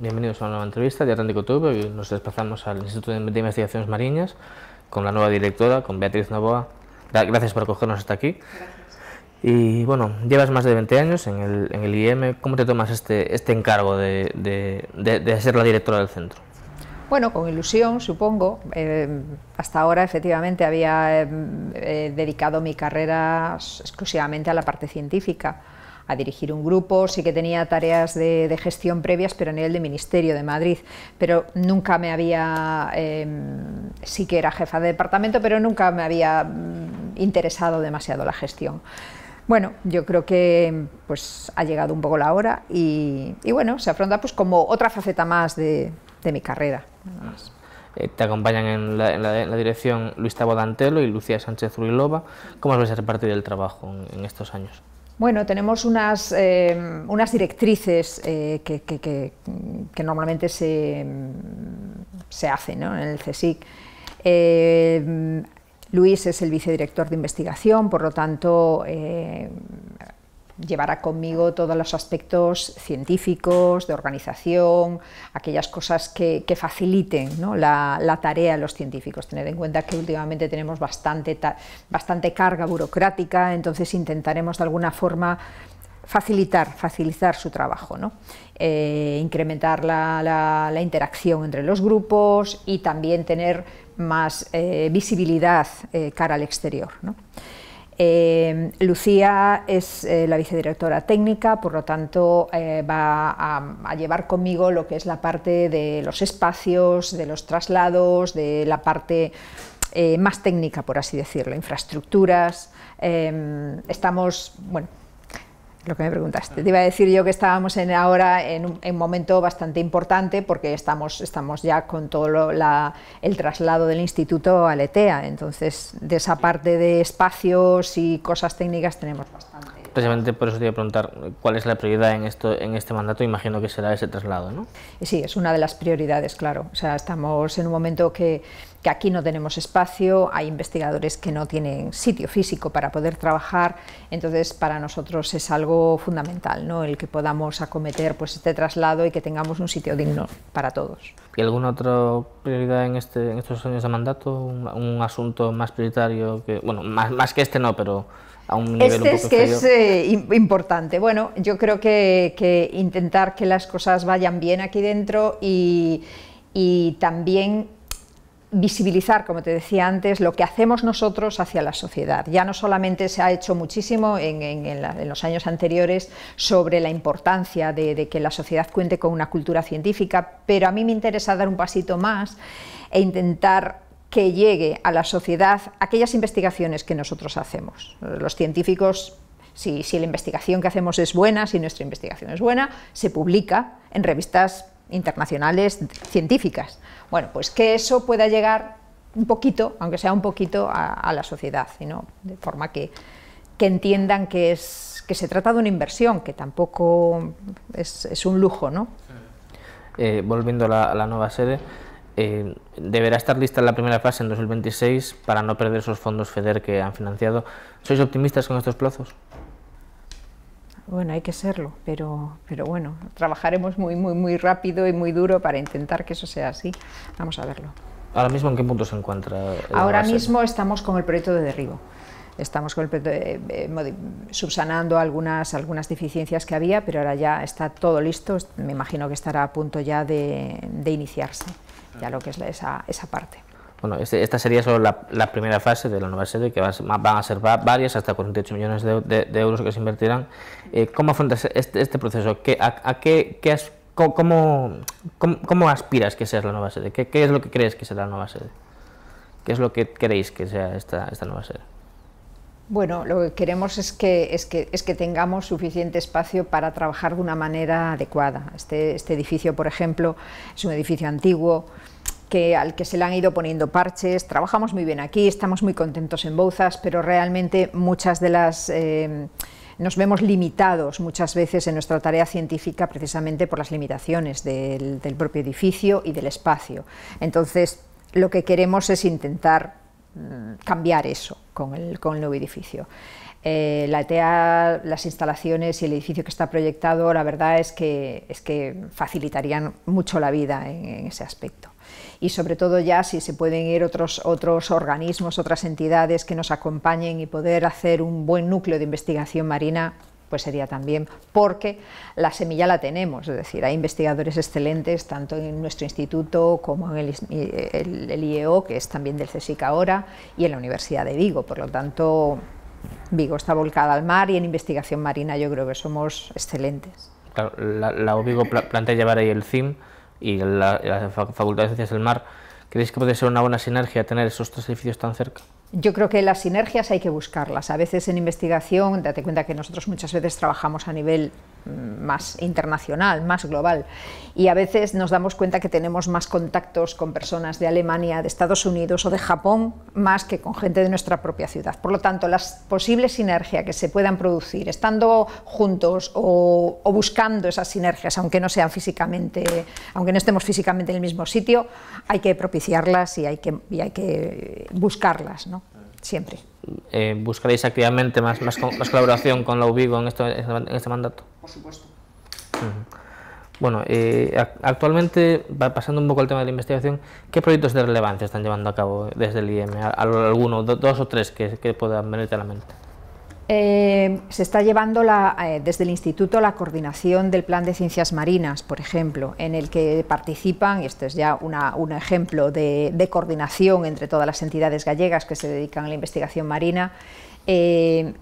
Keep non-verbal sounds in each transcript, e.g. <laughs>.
Bienvenidos a una nueva entrevista de Atlántico Turbo y nos desplazamos al Instituto de Investigaciones Mariñas con la nueva directora, con Beatriz Novoa. Gracias por acogernos hasta aquí. Y bueno, llevas más de 20 años en el, IEM. ¿Cómo te tomas este, este encargo de, ser la directora del centro? Bueno, con ilusión, supongo. Eh, hasta ahora, efectivamente, había eh, eh, dedicado mi carrera exclusivamente a la parte científica a dirigir un grupo, sí que tenía tareas de, gestión previas, pero a nivel de Ministerio de Madrid, pero nunca me había, em, sí que era jefa de departamento, pero nunca me había mm, interesado demasiado la gestión. Bueno, yo creo que pues ha llegado un poco la hora y, bueno, se afronta pues como otra faceta más de, mi carrera. Eh, te acompañan en la, dirección Luis Tabo Dantelo y Lucía Sánchez Ruilova. ¿Cómo os vais a repartir el trabajo en estos años? Bueno, tenemos unas, em, unas directrices eh, que, normalmente se, se hacen en el CSIC. Em, Luis es el vicedirector de investigación, por lo tanto, eh, llevará conmigo todos los aspectos científicos, de organización, aquellas cosas que, faciliten la, tarea de los científicos. Tener en cuenta que últimamente tenemos bastante, bastante carga burocrática, entonces intentaremos de alguna forma facilitar, facilitar su trabajo, ¿no? Eh, incrementar la, interacción entre los grupos y también tener más eh, visibilidad eh, cara al exterior. Eh, Lucía es eh, la vicedirectora técnica, por lo tanto eh, va a, a, llevar conmigo lo que es la parte de los espacios, de los traslados, de la parte más técnica, por así decirlo, infraestructuras. estamos, bueno, lo que me preguntaste. Te iba a decir yo que estábamos en ahora en un, momento bastante importante porque estamos, estamos ya con todo el traslado del instituto e e a Letea. Entonces, de esa parte de espacios y cosas técnicas tenemos bastante precisamente por eso te iba a preguntar cuál es la prioridad en, esto, en este mandato. Imagino que será ese traslado, ¿no? Sí, es una de las prioridades, claro. O sea, estamos en un momento que, que aquí no tenemos espacio, hay investigadores que no tienen sitio físico para poder trabajar, entonces para nosotros es algo fundamental, ¿no? El que podamos acometer pues este traslado y que tengamos un sitio digno para todos. ¿Y alguna otra prioridad en, este, en estos años de mandato? ¿Un, un asunto más prioritario que, bueno, más, más que este no, pero este es que es eh, importante. Bueno, yo creo que, intentar que las cosas vayan bien aquí dentro y, también visibilizar, como te decía antes, lo que hacemos nosotros hacia la sociedad. Ya no solamente se ha hecho muchísimo en, los años anteriores sobre la importancia de, que la sociedad cuente con una cultura científica, pero a mí me interesa dar un pasito más e intentar que llegue a la sociedad aquellas investigaciones que nosotros hacemos. Los científicos, si, la investigación que hacemos es buena, si nuestra investigación es buena, se publica en revistas internacionales científicas. Bueno, pues que eso pueda llegar un poquito, aunque sea un poquito, a, la sociedad, de forma que, entiendan que, es, que se trata de una inversión, que tampoco es, un lujo. ¿no? Eh, volviendo a la, a la nueva sede, eh, deberá estar lista la primera fase en 2026 para no perder esos fondos FEDER que han financiado. ¿Sois optimistas con estos plazos? Bueno, hay que serlo, pero, pero bueno, trabajaremos muy, muy, muy rápido y muy duro para intentar que eso sea así. Vamos a verlo. ¿Ahora mismo en qué punto se encuentra? Ahora mismo estamos con el proyecto de derribo. Estamos con el proyecto eh, subsanando algunas, algunas deficiencias que había, pero ahora ya está todo listo. Me imagino que estará a punto ya de iniciarse ya lo que es esa, parte. Bueno, este, esta sería solo la, primera fase de la nueva sede, que van, a ser varias, hasta 48 millones de, euros que se invertirán. Eh, ¿Cómo afrontas este, este proceso? ¿Qué, qué, qué cómo, aspiras que sea la nueva sede? ¿Qué, es lo que crees que será la nueva sede? ¿Qué es lo que queréis que sea esta, nueva sede? Bueno, lo que queremos es que, es que, tengamos suficiente espacio para trabajar de una manera adecuada. Este, este, edificio, por ejemplo, es un edificio antiguo, que al que se le han ido poniendo parches. Trabajamos muy bien aquí, estamos muy contentos en Bouzas, pero realmente muchas de las... Eh, nos vemos limitados muchas veces en nuestra tarea científica precisamente por las limitaciones del propio edificio y del espacio. Entonces, lo que queremos es intentar Mm, cambiar eso con el, con el nuevo edificio. Eh, la ETA, las instalaciones y el edificio que está proyectado, la verdad es que, es que facilitarían mucho la vida en, en ese aspecto. Y sobre todo ya si se pueden ir otros, otros organismos, otras entidades que nos acompañen y poder hacer un buen núcleo de investigación marina, pues sería también porque la semilla la tenemos, es decir, hay investigadores excelentes tanto en nuestro instituto como en el, IEO, que es también del CSIC ahora, y en la Universidad de Vigo, por lo tanto Vigo está volcada al mar y en investigación marina yo creo que somos excelentes. la, la plantea llevar ahí el CIM y la, Facultad de Ciencias del Mar. ¿Creéis que puede ser una buena sinergia tener esos tres edificios tan cerca? Yo creo que las sinergias hay que buscarlas. A veces en investigación, date cuenta que nosotros muchas veces trabajamos a nivel mm, más internacional, más global, y a veces nos damos cuenta que tenemos más contactos con personas de Alemania, de Estados Unidos o de Japón, más que con gente de nuestra propia ciudad. Por lo tanto, las posibles sinergias que se puedan producir estando juntos o, buscando esas sinergias, aunque no sean físicamente, aunque no estemos físicamente en el mismo sitio, hay que propiciarlas y hay que, y hay que buscarlas. ¿no? siempre. Eh, ¿Buscaréis activamente más, más, colaboración con la UBIGO en, este, en este mandato? Por supuesto. Bueno, eh, actualmente, pasando un poco al tema de la investigación, ¿qué proyectos de relevancia están llevando a cabo desde el IEM? ¿Alguno, dos o tres que, que puedan venirte a la mente? Eh, se está llevando eh, desde el Instituto la coordinación del Plan de Ciencias Marinas, por ejemplo, en el que participan, y esto es ya un ejemplo de, coordinación entre todas las entidades gallegas que se dedican a la investigación marina, eh,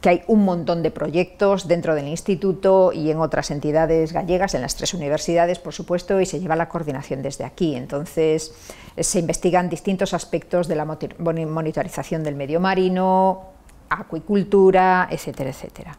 que hay un montón de proyectos dentro del instituto y en otras entidades gallegas, en las tres universidades, por supuesto, y se lleva la coordinación desde aquí. Entonces, se investigan distintos aspectos de la monitorización del medio marino, acuicultura, etcétera, etcétera.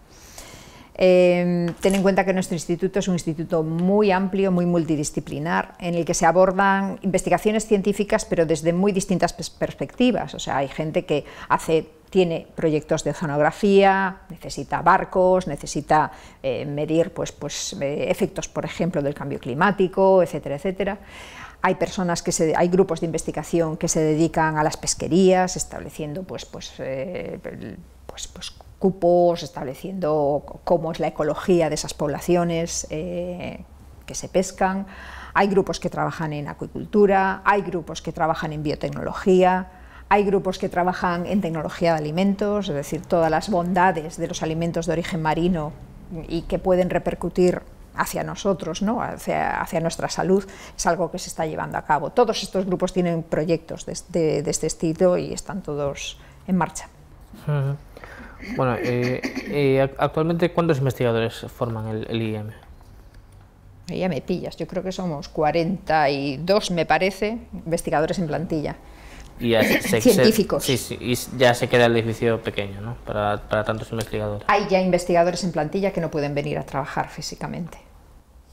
Em, ten en cuenta que nuestro instituto es un instituto muy amplio, muy multidisciplinar, en el que se abordan investigaciones científicas, pero desde muy distintas perspectivas. O sea, hay gente que hace tiene proyectos de zonografía, necesita barcos, necesita eh, medir pues, pues, eh, efectos, por ejemplo, del cambio climático, etcétera, etcétera. Hay personas que hay grupos de investigación que se dedican a las pesquerías, estableciendo pues, pues, eh, pues, pues cupos, estableciendo cómo es la ecología de esas poblaciones eh, que se pescan. Hay grupos que trabajan en acuicultura, hay grupos que trabajan en biotecnología, hay grupos que trabajan en tecnología de alimentos, es decir, todas las bondades de los alimentos de origen marino y que pueden repercutir hacia nosotros, ¿no? hacia, nuestra salud, es algo que se está llevando a cabo. Todos estos grupos tienen proyectos de, este estilo y están todos en marcha. Bueno, eh, eh, actualmente, ¿cuántos investigadores forman el, el IEM? Ya me pillas, yo creo que somos 42, me parece, investigadores en plantilla y ya se, científicos. y ya se queda el edificio pequeño para, tantos investigadores. Hay ya investigadores en plantilla que no pueden venir a trabajar físicamente.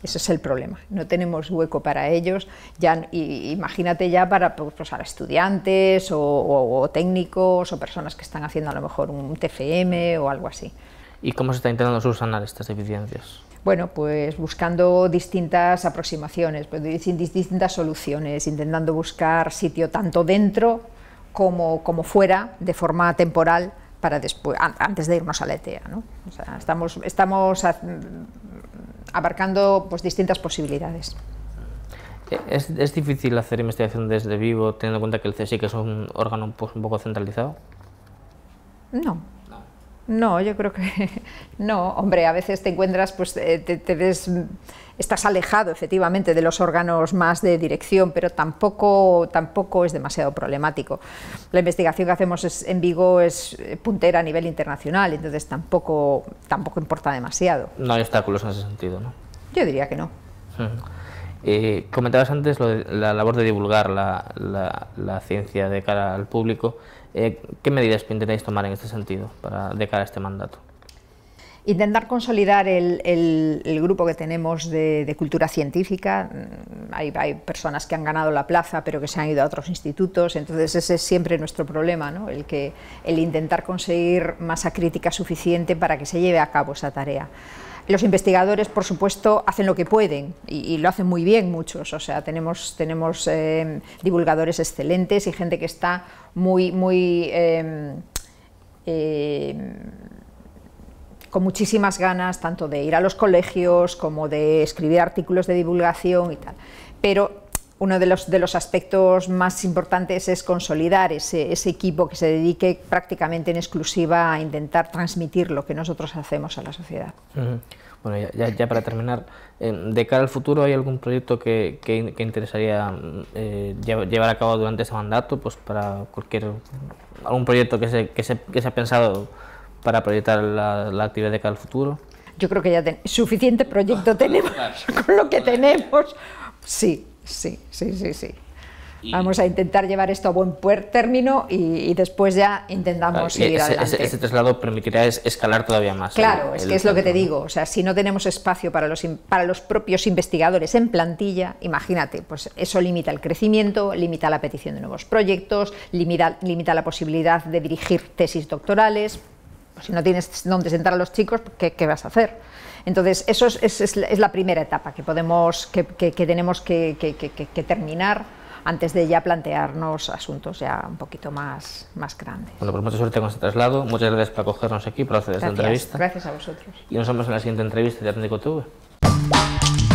Ese es el problema. No tenemos hueco para ellos. Ya, imagínate ya para, pues, pues, estudiantes o, técnicos o personas que están haciendo a lo mejor un TFM o algo así. ¿Y cómo se está intentando subsanar estas deficiencias? bueno, pues buscando distintas aproximaciones, pues distintas soluciones, intentando buscar sitio tanto dentro como, como fuera, de forma temporal, para después, antes de irnos a la ETEA. ¿no? O sea, estamos, estamos abarcando pues, distintas posibilidades. Eh, ¿Es, ¿Es, difícil hacer investigación desde vivo, teniendo en cuenta que el CSIC es un órgano pues, un poco centralizado? No, no, yo creo que <laughs> no. Hombre, a veces te encuentras, pues eh, te, ves, estás alejado efectivamente de los órganos más de dirección, pero tampoco, tampoco es demasiado problemático. La investigación que hacemos en Vigo es eh, puntera a nivel internacional, entonces tampoco, tampoco importa demasiado. No hay obstáculos en ese sentido, ¿no? Yo diría que no. Sí. Eh, comentabas antes la labor de divulgar la, ciencia de cara al público. Eh, ¿Qué medidas intentáis tomar en este sentido para, de cara a este mandato? Intentar consolidar el, grupo que tenemos de, cultura científica. Mm, hay, personas que han ganado la plaza pero que se han ido a otros institutos, entonces ese es siempre nuestro problema, el, que, el intentar conseguir masa crítica suficiente para que se lleve a cabo esa tarea. Los investigadores, por supuesto, hacen lo que pueden y, lo hacen muy bien muchos. O sea, tenemos, tenemos eh, divulgadores excelentes y gente que está muy, muy em, eh, con muchísimas ganas tanto de ir a los colegios como de escribir artículos de divulgación y tal. Pero uno de los, de los aspectos más importantes es consolidar ese, ese, equipo que se dedique prácticamente en exclusiva a intentar transmitir lo que nosotros hacemos a la sociedad. Bueno, ya, para terminar, eh, de cara al futuro, ¿hay algún proyecto que, que, que interesaría eh, llevar a cabo durante ese mandato? Pues para cualquier, algún proyecto que se, que se, que se ha pensado para proyectar la, la actividad de cara al futuro. Yo creo que ya suficiente proyecto <laughs> tenemos con lo que tenemos. Sí, Sí, sí, sí, sí. Vamos a intentar llevar esto a buen término y, y, después ya intentamos ir seguir adelante. Ese, traslado permitirá escalar todavía más. Claro, es que es lo que te digo. O sea, si no tenemos espacio para los, para los propios investigadores en plantilla, imagínate, pues eso limita el crecimiento, limita la petición de nuevos proyectos, limita, limita la posibilidad de dirigir tesis doctorales si no tienes dónde sentar a los chicos, ¿qué, vas a hacer? Entonces, eso es, la primera etapa que, podemos, que, tenemos que, terminar antes de ya plantearnos asuntos ya un poquito más, más grandes. Bueno, pues mucha suerte con este traslado, muchas gracias por acogernos aquí, por hacer esta entrevista. Gracias a vosotros. Y nos vemos en la siguiente entrevista de Atlético TV.